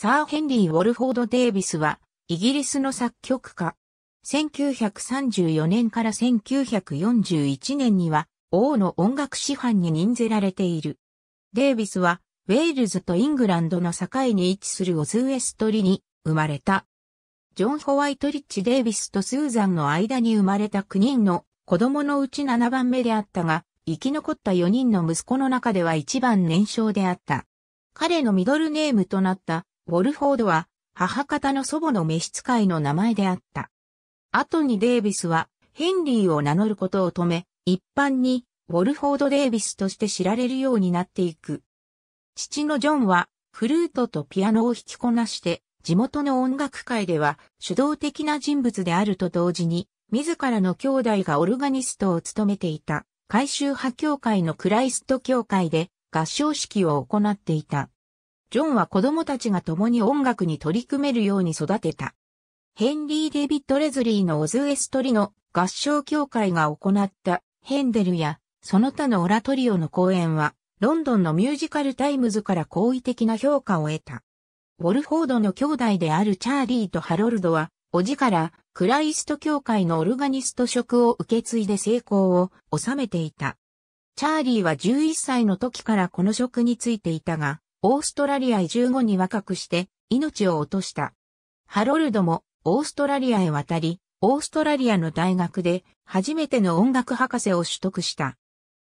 サー・ヘンリー・ウォルフォード・デイビスは、イギリスの作曲家。1934年から1941年には、王の音楽師範に任ぜられている。デイビスは、ウェールズとイングランドの境に位置するオズウエストリに生まれた。ジョン・ホワイト・リッチ・デイビスとスーザンの間に生まれた9人の子供のうち7番目であったが、生き残った4人の息子の中では一番年少であった。彼のミドルネームとなったウォルフォードは母方の祖母の召使いの名前であった。後にデイビスはヘンリーを名乗ることを止め、一般にウォルフォード・デイビスとして知られるようになっていく。父のジョンはフルートとピアノを弾きこなして地元の音楽界では主導的な人物であると同時に自らの兄弟がオルガニストを務めていた、改修派教会のクライスト教会で合唱式を行っていた。ジョンは子供たちが共に音楽に取り組めるように育てた。ヘンリー・デビッド・レズリーのオズ・エストリの合唱協会が行ったヘンデルやその他のオラトリオの公演はロンドンのミュージカルタイムズから好意的な評価を得た。ウォルフォードの兄弟であるチャーリーとハロルドは、おじからクライスト教会のオルガニスト職を受け継いで成功を収めていた。チャーリーは11歳の時からこの職についていたが、オーストラリア15に若くして命を落とした。ハロルドもオーストラリアへ渡り、オーストラリアの大学で初めての音楽博士を取得した。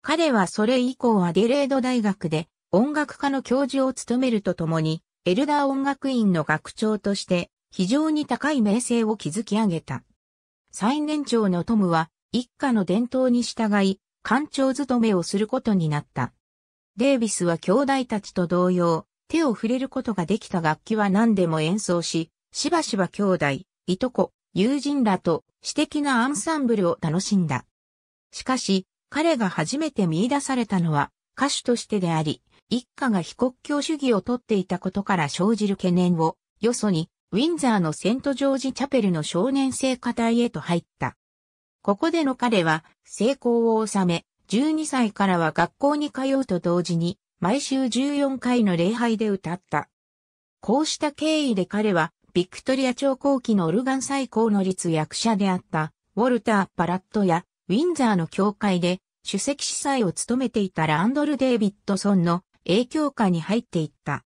彼はそれ以降アデレード大学で音楽科の教授を務めるとともに、エルダー音楽院の学長として非常に高い名声を築き上げた。最年長のトムは一家の伝統に従い、館長務めをすることになった。デイビスは兄弟たちと同様、手を触れることができた楽器は何でも演奏し、しばしば兄弟、いとこ、友人らと私的なアンサンブルを楽しんだ。しかし、彼が初めて見出されたのは歌手としてであり、一家が非国教主義をとっていたことから生じる懸念を、よそに、ウィンザーのセントジョージチャペルの少年生課隊へと入った。ここでの彼は成功を収め、12歳からは学校に通うと同時に、毎週14回の礼拝で歌った。こうした経緯で彼は、ビクトリア朝後期のオルガン最高の立役者であった、ウォルター・パラットや、ウィンザーの教会で、主席司祭を務めていたランドル・デイビッドソンの影響下に入っていった。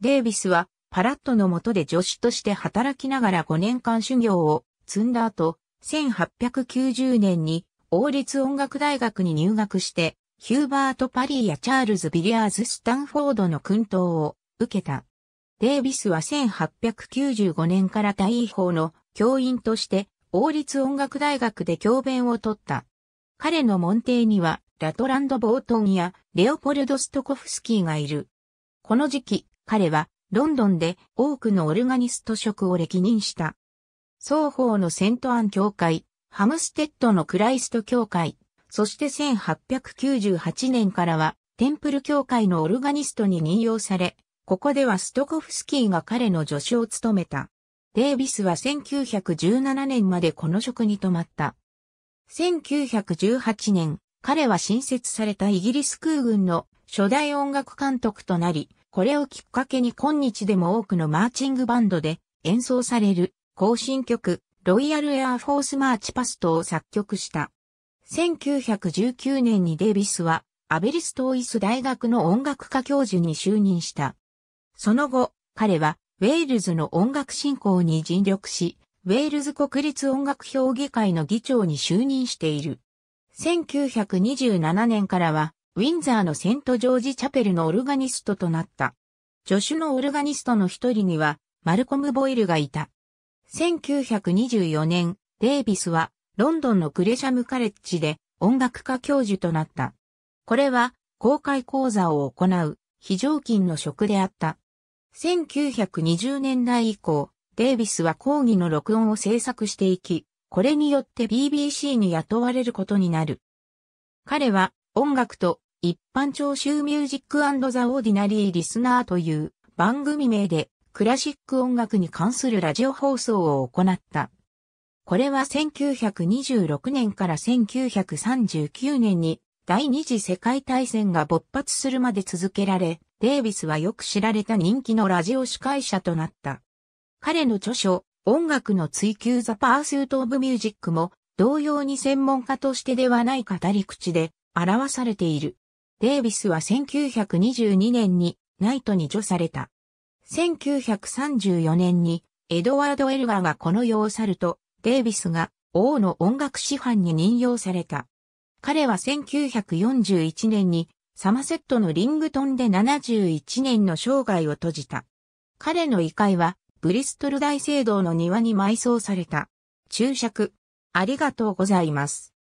デイビスは、パラットの下で助手として働きながら5年間修行を積んだ後、1890年に王立音楽大学に入学して、ヒューバート・パリーやチャールズ・ビリアーズ・スタンフォードの訓導を受けた。デイビスは1895年から大医法の教員として王立音楽大学で教鞭を取った。彼の門弟にはラトランド・ボートンやレオポルド・ストコフスキーがいる。この時期、彼はロンドンで多くのオルガニスト職を歴任した。双方のセントアン教会、ハムステッドのクライスト教会、そして1898年からはテンプル教会のオルガニストに任用され、ここではストコフスキーが彼の助手を務めた。デイビスは1917年までこの職に泊まった。1918年、彼は新設されたイギリス空軍の初代音楽監督となり、これをきっかけに今日でも多くのマーチングバンドで演奏される行進曲ロイヤルエアフォースマーチパストを作曲した。1919年にデイビスはアベリストーイス大学の音楽科教授に就任した。その後、彼はウェールズの音楽振興に尽力し、ウェールズ国立音楽評議会の議長に就任している。1927年からは、ウィンザーのセント・ジョージ・チャペルのオルガニストとなった。助手のオルガニストの一人には、マルコム・ボイルがいた。1924年、デイビスはロンドンのクレシャムカレッジで音楽科教授となった。これは公開講座を行う非常勤の職であった。1920年代以降、デイビスは講義の録音を制作していき、これによって BBC に雇われることになる。彼は音楽と一般聴衆ミュージックザ・オーディナリー・リスナーという番組名でクラシック音楽に関するラジオ放送を行った。これは1926年から1939年に第二次世界大戦が勃発するまで続けられ、デイビスはよく知られた人気のラジオ司会者となった。彼の著書、音楽の追求ザ・パースート・オブ・ミュージックも、同様に専門家としてではない語り口で表されている。デイビスは1922年にナイトに除された。1934年にエドワード・エルガーがこの世を去ると、デイビスが王の音楽師範に任用された。彼は1941年にサマセットのリングトンで71年の生涯を閉じた。彼の遺骸はブリストル大聖堂の庭に埋葬された。注釈。ありがとうございます。